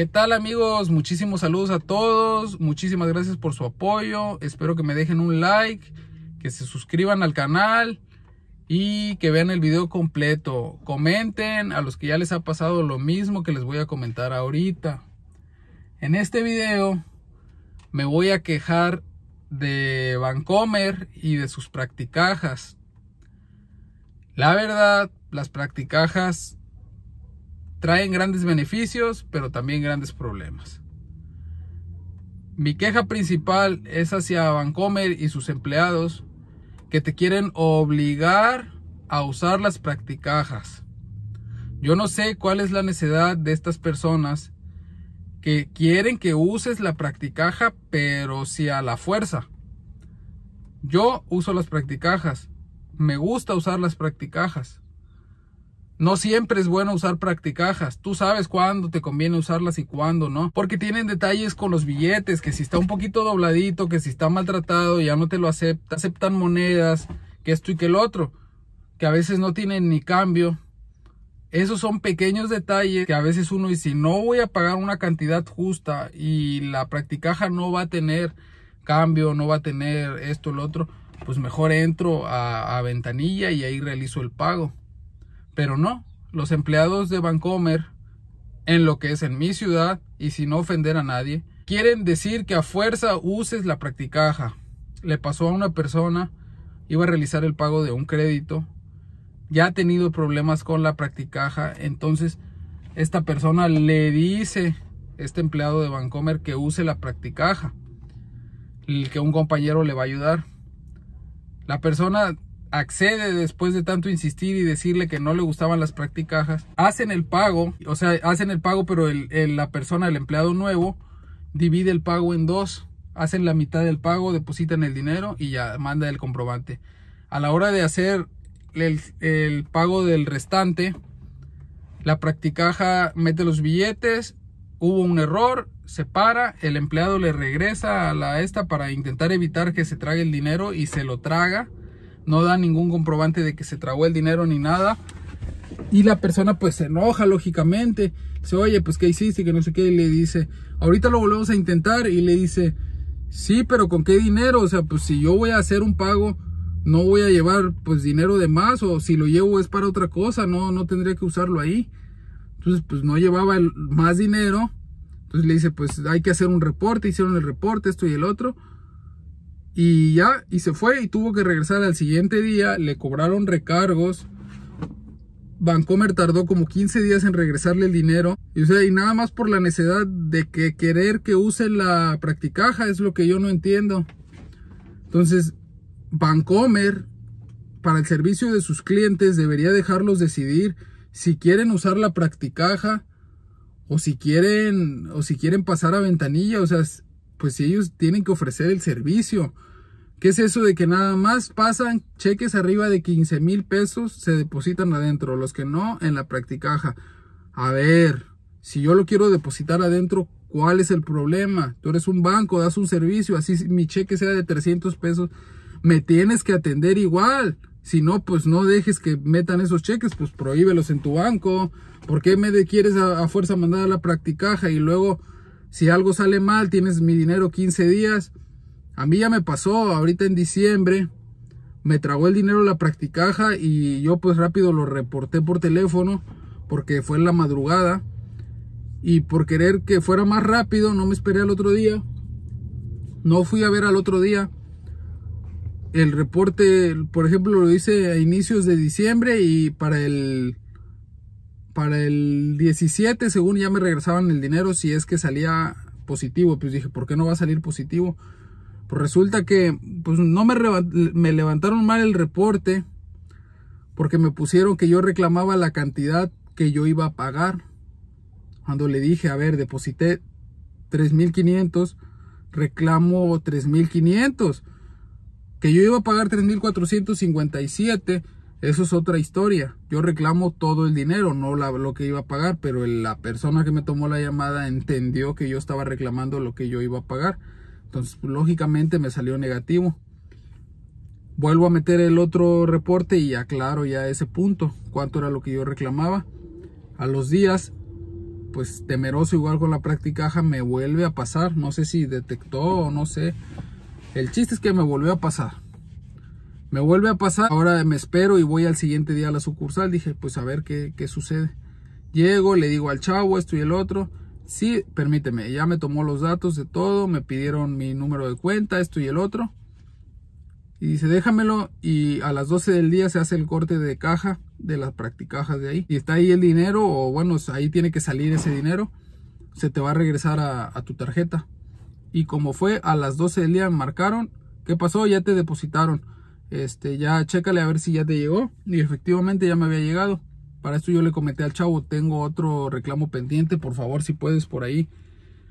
¿Qué tal amigos? Muchísimos saludos a todos, muchísimas gracias por su apoyo, espero que me dejen un like, que se suscriban al canal y que vean el video completo. Comenten a los que ya les ha pasado lo mismo que les voy a comentar ahorita. En este video me voy a quejar de Vancomer y de sus practicajas. La verdad, las practicajas traen grandes beneficios, pero también grandes problemas. Mi queja principal es hacia Vancomer y sus empleados que te quieren obligar a usar las practicajas. Yo no sé cuál es la necesidad de estas personas que quieren que uses la practicaja, pero si a la fuerza. Yo uso las practicajas. Me gusta usar las practicajas. No siempre es bueno usar practicajas. Tú sabes cuándo te conviene usarlas y cuándo no. Porque tienen detalles con los billetes, que si está un poquito dobladito, que si está maltratado, ya no te lo aceptan. Aceptan monedas, que esto y que el otro, que a veces no tienen ni cambio. Esos son pequeños detalles que a veces uno dice, no voy a pagar una cantidad justa y la practicaja no va a tener cambio, no va a tener esto, el otro, pues mejor entro a, a ventanilla y ahí realizo el pago. Pero no, los empleados de Vancomer, en lo que es en mi ciudad y sin ofender a nadie, quieren decir que a fuerza uses la practicaja. Le pasó a una persona, iba a realizar el pago de un crédito, ya ha tenido problemas con la practicaja, entonces esta persona le dice, este empleado de Vancomer, que use la practicaja, que un compañero le va a ayudar. La persona accede después de tanto insistir y decirle que no le gustaban las practicajas, hacen el pago, o sea, hacen el pago pero la persona, el empleado nuevo, divide el pago en dos, hacen la mitad del pago, depositan el dinero y ya manda el comprobante. A la hora de hacer el, el pago del restante, la practicaja mete los billetes, hubo un error, se para, el empleado le regresa a la esta para intentar evitar que se trague el dinero y se lo traga no da ningún comprobante de que se tragó el dinero ni nada. Y la persona pues se enoja, lógicamente. Dice, oye, pues ¿qué hiciste? Que no sé qué. Y le dice, ahorita lo volvemos a intentar. Y le dice, sí, pero ¿con qué dinero? O sea, pues si yo voy a hacer un pago, no voy a llevar pues dinero de más. O si lo llevo es para otra cosa, no, no tendría que usarlo ahí. Entonces, pues no llevaba más dinero. Entonces le dice, pues hay que hacer un reporte. Hicieron el reporte, esto y el otro. Y ya, y se fue y tuvo que regresar al siguiente día, le cobraron recargos. Bancomer tardó como 15 días en regresarle el dinero. Y, o y nada más por la necesidad de que querer que use la practicaja es lo que yo no entiendo. Entonces, Bancomer, para el servicio de sus clientes, debería dejarlos decidir si quieren usar la practicaja o si quieren, o si quieren pasar a ventanilla. O sea, pues si ellos tienen que ofrecer el servicio. ¿Qué es eso de que nada más pasan cheques arriba de 15 mil pesos, se depositan adentro? Los que no, en la practicaja. A ver, si yo lo quiero depositar adentro, ¿cuál es el problema? Tú eres un banco, das un servicio, así mi cheque sea de 300 pesos, me tienes que atender igual. Si no, pues no dejes que metan esos cheques, pues prohíbelos en tu banco. ¿Por qué me quieres a, a fuerza mandar a la practicaja y luego, si algo sale mal, tienes mi dinero 15 días? A mí ya me pasó ahorita en diciembre. Me tragó el dinero la practicaja y yo pues rápido lo reporté por teléfono porque fue en la madrugada. Y por querer que fuera más rápido, no me esperé al otro día. No fui a ver al otro día. El reporte, por ejemplo, lo hice a inicios de diciembre y para el para el 17, según ya me regresaban el dinero, si es que salía positivo, pues dije, ¿por qué no va a salir positivo? Pues resulta que pues, no me, levantaron mal el reporte porque me pusieron que yo reclamaba la cantidad que yo iba a pagar. Cuando le dije, a ver, deposité 3.500, reclamo 3.500. Que yo iba a pagar 3.457, eso es otra historia. Yo reclamo todo el dinero, no lo que iba a pagar, pero la persona que me tomó la llamada entendió que yo estaba reclamando lo que yo iba a pagar. Entonces, pues, lógicamente me salió negativo. Vuelvo a meter el otro reporte y aclaro ya ese punto, cuánto era lo que yo reclamaba. A los días, pues temeroso igual con la practicaja, me vuelve a pasar. No sé si detectó o no sé. El chiste es que me volvió a pasar. Me vuelve a pasar. Ahora me espero y voy al siguiente día a la sucursal. Dije, pues a ver qué, qué sucede. Llego, le digo al chavo esto y el otro. Sí, permíteme, ya me tomó los datos de todo, me pidieron mi número de cuenta, esto y el otro. Y dice, déjamelo y a las 12 del día se hace el corte de caja de las practicajas de ahí. Y está ahí el dinero o bueno, ahí tiene que salir ese dinero. Se te va a regresar a, tu tarjeta. Y como fue a las 12 del día marcaron, ¿qué pasó? Ya te depositaron. Este, ya chécale a ver si ya te llegó. Y efectivamente ya me había llegado. Para esto yo le comenté al chavo, tengo otro reclamo pendiente, por favor si puedes por ahí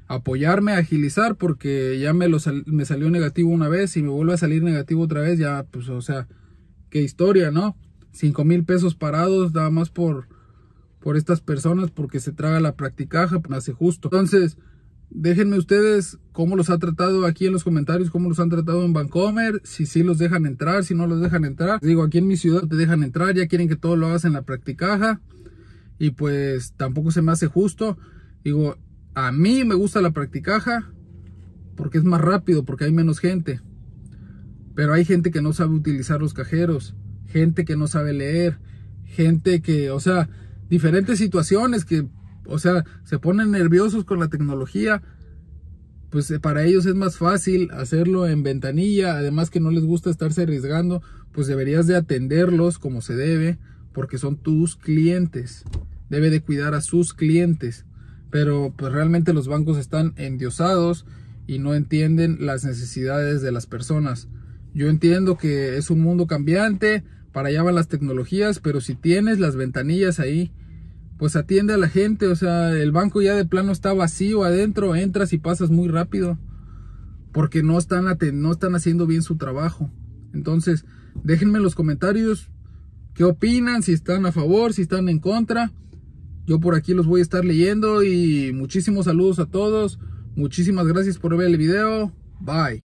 apoyarme, agilizar, porque ya me, lo me salió negativo una vez y me vuelve a salir negativo otra vez, ya pues o sea, qué historia, ¿no? Cinco mil pesos parados nada más por, por estas personas porque se traga la practicaja, pues, hace justo. Entonces, Déjenme ustedes cómo los ha tratado aquí en los comentarios, cómo los han tratado en Bancomer si sí los dejan entrar, si no los dejan entrar. Digo, aquí en mi ciudad te dejan entrar, ya quieren que todo lo hagas en la practicaja y pues tampoco se me hace justo. Digo, a mí me gusta la practicaja porque es más rápido, porque hay menos gente. Pero hay gente que no sabe utilizar los cajeros, gente que no sabe leer, gente que, o sea, diferentes situaciones que o sea, se ponen nerviosos con la tecnología, pues eh, para ellos es más fácil hacerlo en ventanilla, además que no les gusta estarse arriesgando, pues deberías de atenderlos como se debe, porque son tus clientes, debe de cuidar a sus clientes, pero pues realmente los bancos están endiosados y no entienden las necesidades de las personas. Yo entiendo que es un mundo cambiante, para allá van las tecnologías, pero si tienes las ventanillas ahí, pues atiende a la gente, o sea, el banco ya de plano está vacío adentro, entras y pasas muy rápido, porque no están, no están haciendo bien su trabajo. Entonces, déjenme en los comentarios qué opinan, si están a favor, si están en contra. Yo por aquí los voy a estar leyendo y muchísimos saludos a todos. Muchísimas gracias por ver el video. Bye.